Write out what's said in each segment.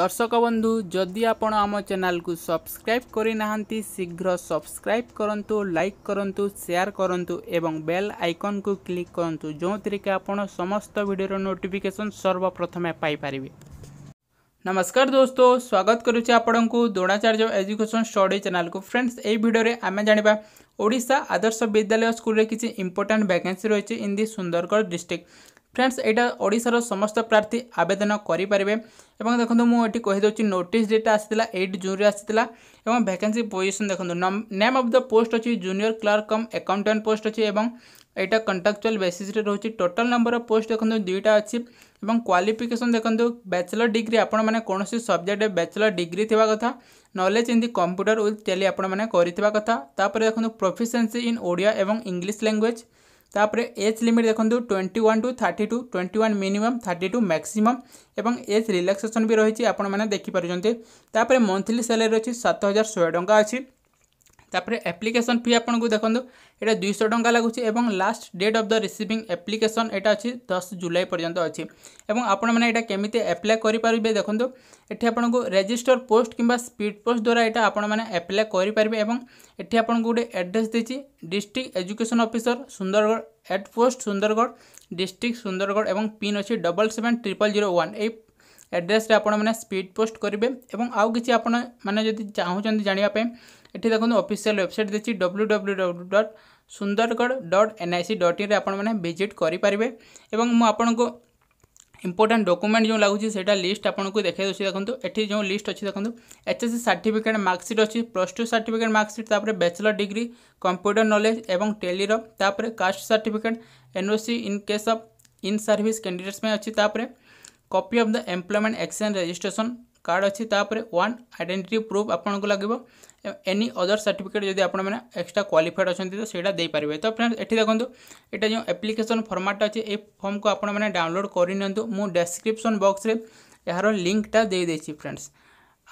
দর্শক বন্ধু যদি আপনার আমার চ্যানেল কু সবসক্রাইব করে না শীঘ্র সবসক্রাইব করতু লাইক করতু সেয়ার করতু এবং বেল আইকন কু ক্লিক করতু যেথিরে কি আপনার সমস্ত ভিডিওর নোটিফিকেসন সর্বপ্রথমে পাইপারে नमस्कार दोस्तों स्वागत करुच्चे आपण को द्रोणाचार्य एजुकेशन स्टडी चैनल को फ्रेंड्स यही भिडियो आम जाना ओडा आदर्श विद्यालय स्कूल किसी इंपोर्टां भैकेन्सी रही in the Sundargarh district friends এটা ওড়শার সমস্ত প্রার্থী আবেদন করে এবং দেখুন মু এটি কেদি নোটিস ডেট আসিলা এইট জুন্রে আসিলা এবং ভ্যাকেন্সি পজিশন দেখুন নেম অফ দ পোস্ট অছি junior clerk cum accountant post অছি এবং এইটা কন্ট্রাকচুয়াল বেসিসে রয়েছে টোটাল নম্বর অফ পোস্ট দেখুন দুইটা অছি এবং কোয়ালিফিকেসন দেখুন ব্যাচেলর ডিগ্রি আপনার মানে কোণী সবজেক্টে ব্যাচেলর ডিগ্রি থাকা কথা knowledge in the computer with Tally আপনার মানে করে কথা তাপরে দেখুন প্রফিসিয়েন্সি ইন ওড়িয়া এবং ইংলিশ ল্যাঙ্গুয়েজ ତାପରେ ଏଜ୍ ଲିମିଟ୍ ଦେଖନ୍ତୁ twenty one to thirty two twenty one minimum thirty two maximum ଏବଂ ଏଜ୍ ରିଲାକ୍ସେସନ୍ ବି ରହିଛି ଆପଣମାନେ ଦେଖିପାରୁଛନ୍ତି ତାପରେ ମନ୍ଥଲି ସାଲାରୀ ଅଛି ସାତ ହଜାର ଶହେ ଟଙ୍କା ଅଛି তাপরে আপ্লিকেসন ফি আপনার দেখুন এটা দুইশ টাকা লাগুচি এবং last date of the receiving application এটা অছি দশ জুলাই পর্যন্ত অছি এবং আপনার মানে এটা কেমিতি আপ্লাই করে পারবে দেখুন এটি আপনার রেজিষ্টর পোস্ট কিংবা স্পিড পোস্ট দ্বারা এটা আপনার আপ্লাই মানে করে পারবে এবং এটি আপনার গোটে আড্রেস দিয়েছি district education officer Sundargarh at post Sundargarh district Sundargarh এবং পিন অছি double seven triple zero one এই আড্রেসে আপনার স্পিড মানে পোস্ট করবে এবং আউ কিছু আপনার যদি চাহুন জাঁয়া ଏଠି ଦେଖନ୍ତୁ ଅଫିସିଆଲ୍ ୱେବସାଇଟ୍ ଦେଇଛି W W W dot Sundargarh dot N I C dot ଇନ୍ରେ ଆପଣମାନେ ଭିଜିଟ୍ କରିପାରିବେ ଏବଂ ମୁଁ ଆପଣଙ୍କୁ ইম্পর্টাট ডকুমেন্ট যে লাগুছে সেটা লিষ্ট আপনার দেখাই দেছি দেখুন এটি যে লিষ্ট অনেক দেখুন এচএসসি সার্টিফিকেট মার্কসিট অ প্লস টু সার্টিফিকেট মার্কসিট তাপরে ব্যাচেলর ডিগ্রি কম্পুটর নলেজ এবং টেলির তাপরে caste certificate NOC in case of in service candidates অনেক তাপরে copy of the employment exchange registration card अच्छी तापर वन आईडेट प्रूफ आपको लगे एनी अदर सर्टिफिकेट जब आप एक्सट्रा क्वाफाइड अच्छा तो सहीटा दे पारे तो फ्रेंड्स ये देखो ये जो एप्लिकेसन फर्माट अच्छे ये फर्म को आपने डाउनलोड करनी करक्रिपन बक्स में यार लिंकटा दे फ्रेंड्स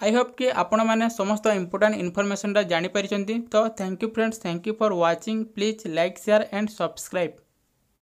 आई होप कि आपण मैंने समस्त इंपोर्टाट इनफर्मेसनटा जापारी तो thank you friends thank you for watching please like share and subscribe